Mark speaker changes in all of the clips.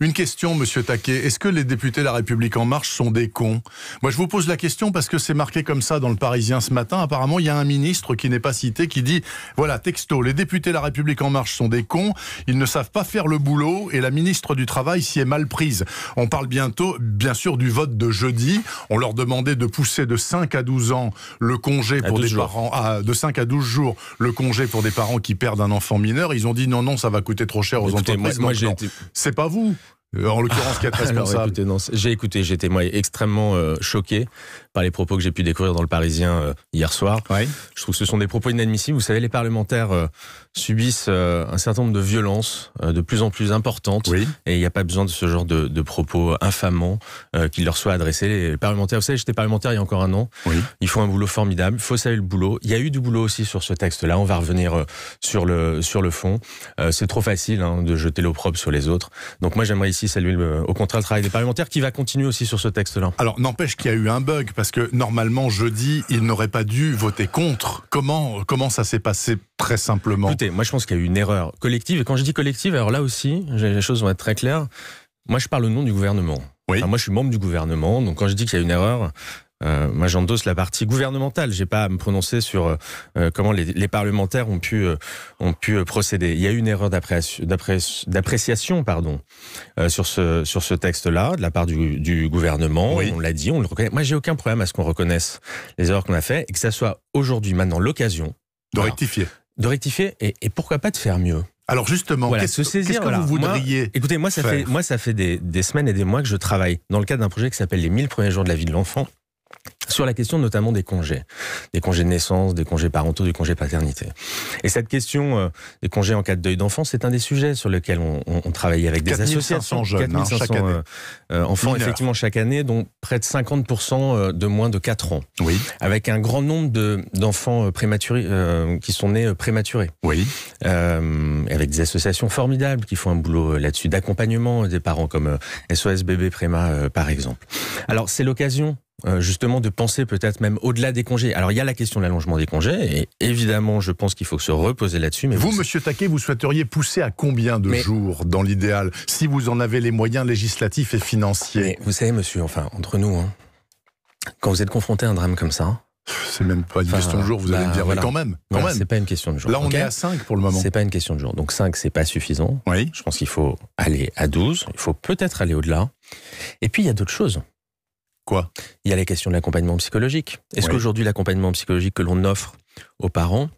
Speaker 1: Une question, Monsieur Taquet. Est-ce que les députés de La République En Marche sont des cons Moi, je vous pose la question parce que c'est marqué comme ça dans le Parisien ce matin. Apparemment, il y a un ministre qui n'est pas cité qui dit voilà, texto, les députés de La République En Marche sont des cons, ils ne savent pas faire le boulot et la ministre du Travail s'y est mal prise. On parle bientôt, bien sûr, du vote de jeudi. On leur demandait de pousser de 5 à 12 ans le congé pour des jours. parents, ah, de 5 à 12 jours le congé pour des parents qui perdent un enfant mineur. Ils ont dit non, non, ça va coûter trop cher aux entreprises. c'est pas vous. Euh, en l'occurrence qui est responsable
Speaker 2: J'ai écouté, j'étais moi extrêmement euh, choqué par les propos que j'ai pu découvrir dans le Parisien euh, hier soir. Je trouve que ce sont des propos inadmissibles. Vous savez, les parlementaires subissent un certain nombre de violences de plus en plus importantes. Et il n'y a pas besoin de ce genre de, propos infamants qui leur soient adressés. Les parlementaires, vous savez, j'étais parlementaire il y a encore un an. Oui. Ils font un boulot formidable. Il faut saluer le boulot. Il y a eu du boulot aussi sur ce texte-là. On va revenir sur le, sur le fond. C'est trop facile hein, de jeter l'opprobre sur les autres. Donc moi, j'aimerais ici saluer euh, au contraire le travail des parlementaires qui va continuer aussi sur ce texte-là. Alors, n'empêche qu'il y a eu un bug parce
Speaker 1: que normalement, jeudi, il n'aurait pas dû voter contre. Comment, comment ça s'est passé très
Speaker 2: simplement Écoutez, moi je pense qu'il y a eu une erreur collective. Et quand je dis collective, alors là aussi, les choses vont être très claires. Moi, je parle au nom du gouvernement. moi, je suis membre du gouvernement, donc quand je dis qu'il y a une erreur, euh, moi, j'endosse la partie gouvernementale. J'ai pas à me prononcer sur euh, euh, comment les, parlementaires ont pu euh, ont pu procéder. Il y a eu une erreur d'appréciation, pardon, sur ce sur ce texte-là de la part du, gouvernement. On l'a dit, on le reconnaît. Moi, j'ai aucun problème à ce qu'on reconnaisse les erreurs qu'on a faites et que ça soit aujourd'hui, maintenant, l'occasion de rectifier. De rectifier et, pourquoi pas de faire mieux. Alors justement, qu'est-ce, que vous voudriez Écoutez, moi ça fait moi ça fait des, des, semaines et des mois que je travaille dans le cadre d'un projet qui s'appelle les 1000 premiers jours de la vie de l'enfant, sur la question notamment des congés, des congés de naissance, des congés parentaux, des congés paternité. Et cette question euh, des congés en cas de deuil d'enfant, c'est un des sujets sur lesquels on, travaille avec des associations, jeunes, 4500 hein, euh, euh, enfants effectivement chaque année, dont près de 50% de moins de 4 ans. Oui. Avec un grand nombre d'enfants prématurés qui sont nés prématurés. Oui. avec des associations formidables qui font un boulot là-dessus d'accompagnement des parents comme SOS Bébé Préma par exemple. Alors c'est l'occasion euh, justement de penser peut-être même au-delà des congés. Alors il y a la question de l'allongement des congés et évidemment je pense qu'il faut se reposer là-dessus. Mais vous, Monsieur Taquet, vous souhaiteriez pousser à combien de jours dans l'idéal si vous en avez les moyens législatifs et financiers Vous savez, Monsieur, enfin entre nous, hein, quand vous êtes confronté à un drame comme ça. C'est même pas une question de jour, vous allez bah, dire, quand même. Quand même. C'est pas une question de jour. Là, on est à 5 pour le moment. C'est pas une question de jour. Donc 5, c'est pas suffisant. Oui. Je pense qu'il faut aller à 12. Il faut peut-être aller au-delà. Et puis, il y a d'autres choses. Quoi Il y a les questions de l'accompagnement psychologique. Est-ce qu'aujourd'hui l'accompagnement psychologique que l'on offre aux parents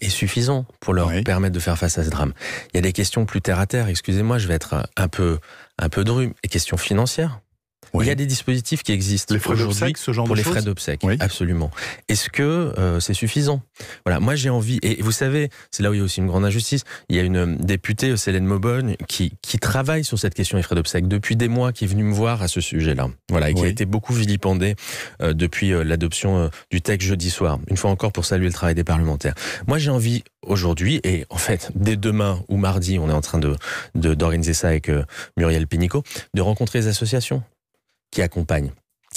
Speaker 2: est suffisant pour leur permettre de faire face à ce drame. Il y a des questions plus terre à terre. Excusez-moi, je vais être un peu, un peu dru. Les questions financières. Il y a des dispositifs qui existent aujourd'hui pour les frais d'obsèques, absolument. Est-ce que euh, c'est suffisant Voilà, moi j'ai envie, et vous savez, c'est là où il y a aussi une grande injustice, il y a une euh, députée, euh, Célène Maubogne, qui, qui travaille sur cette question des frais d'obsèques depuis des mois, qui est venue me voir à ce sujet-là, voilà, et qui a été beaucoup vilipendée depuis l'adoption du texte jeudi soir, une fois encore pour saluer le travail des parlementaires. Moi j'ai envie aujourd'hui, et en fait dès demain ou mardi, on est en train de, d'organiser ça avec Muriel Pénicaud, de rencontrer les associations qui accompagnent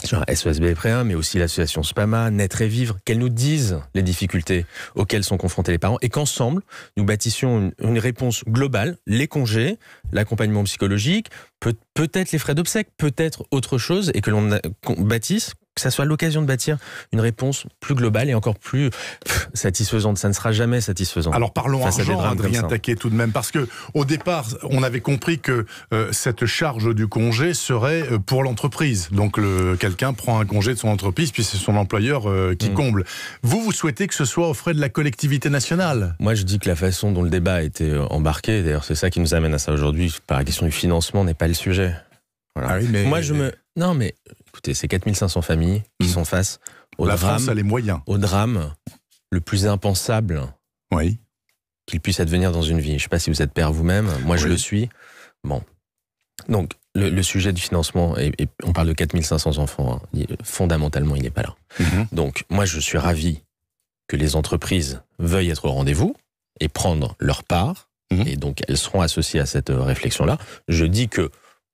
Speaker 2: sur SOS 1 mais aussi l'association SPAMA, Naître et Vivre, qu'elles nous disent les difficultés auxquelles sont confrontés les parents et qu'ensemble, nous bâtissions une, réponse globale, les congés, l'accompagnement psychologique, peut-être les frais d'obsèques, peut-être autre chose, et que l'on bâtisse que ça soit l'occasion de bâtir une réponse plus globale et encore plus satisfaisante. Ça ne sera jamais satisfaisant. Alors parlons Ça argent, Adrien hein. tout de même, parce que au départ, on avait compris que euh, cette
Speaker 1: charge du congé serait euh, pour l'entreprise. Donc quelqu'un prend un congé de son entreprise, puis c'est son employeur euh, qui mm. comble. Vous, vous souhaitez que ce soit au frais de la collectivité nationale
Speaker 2: Moi, je dis que la façon dont le débat a été embarqué, d'ailleurs, c'est ça qui nous amène à ça aujourd'hui, par la question du financement n'est pas le sujet. Ah Moi, je me non, mais Écoutez, c'est 4500 familles qui hmm. sont face au drame. Au drame le plus impensable. Oui. Qu'il puisse advenir dans une vie. Je ne sais pas si vous êtes père vous-même. Moi, je le suis. Bon. Donc, le, sujet du financement, et, on parle de 4500 enfants, hein. fondamentalement, il n'est pas là. Mhm. Donc, moi, je suis ravi que les entreprises veuillent être au rendez-vous et prendre leur part. Mhm. Et donc, elles seront associées à cette euh, réflexion-là. Je dis que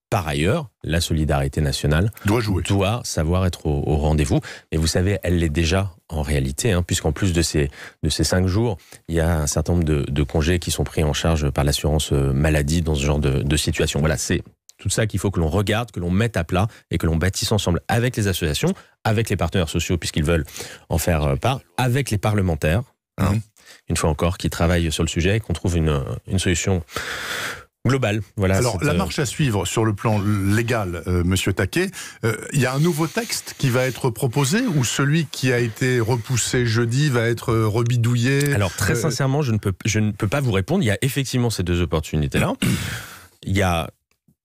Speaker 2: par ailleurs, la solidarité nationale doit, jouer. doit savoir être au, rendez-vous. Et vous savez, elle l'est déjà en réalité, hein, puisqu'en plus de ces, de ces cinq jours, il y a un certain nombre de, congés qui sont pris en charge par l'assurance euh, maladie dans ce genre de, situation. Voilà, c'est tout ça qu'il faut que l'on regarde, que l'on mette à plat et que l'on bâtisse ensemble avec les associations, avec les partenaires sociaux, puisqu'ils veulent en faire euh, part, avec les parlementaires, hein, hein. une fois encore, qui travaillent sur le sujet et qu'on trouve une, une solution global. Voilà, Alors, la marche à suivre
Speaker 1: sur le plan légal, euh, Monsieur Taquet, euh, il y a un nouveau texte qui va être proposé
Speaker 2: ou celui qui a été repoussé jeudi va être euh, rebidouillé Alors, très sincèrement, je ne, peux, je ne peux pas vous répondre. Il y a effectivement ces deux opportunités-là. il y a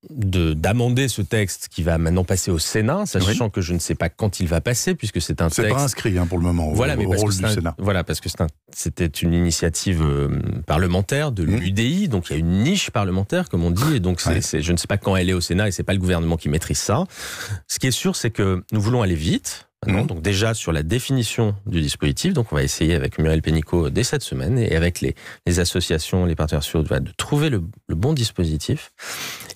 Speaker 2: d'amender ce texte qui va maintenant passer au Sénat, sachant que je ne sais pas quand il va passer, puisque c'est un texte... C'est pas inscrit hein, pour le moment voilà, au, rôle du Sénat. Voilà, parce que c'était une initiative euh, parlementaire de mmh. l'UDI, donc il y a une niche parlementaire, comme on dit, et donc je ne sais pas quand elle est au Sénat, et c'est pas le gouvernement qui maîtrise ça. Ce qui est sûr, c'est que nous voulons aller vite, donc déjà sur la définition du dispositif. Donc on va essayer avec Muriel Pénicaud dès cette semaine et avec les, associations, les partenaires sociaux, de, de trouver le, bon dispositif.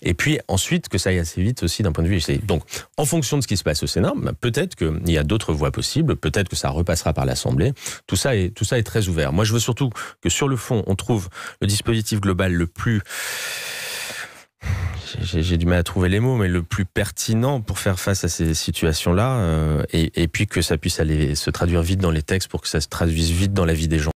Speaker 2: Et puis ensuite que ça aille assez vite aussi d'un point de vue Donc en fonction de ce qui se passe au Sénat, bah, peut-être qu'il y a d'autres voies possibles, peut-être que ça repassera par l'Assemblée. Tout ça est tout ça est très ouvert. Moi je veux surtout que sur le fond on trouve le dispositif global le plus j'ai du mal à trouver les mots, mais le plus pertinent pour faire face à ces situations-là, euh, et, et, puis que ça puisse aller se traduire vite dans les textes pour que ça se traduise vite dans la vie des gens.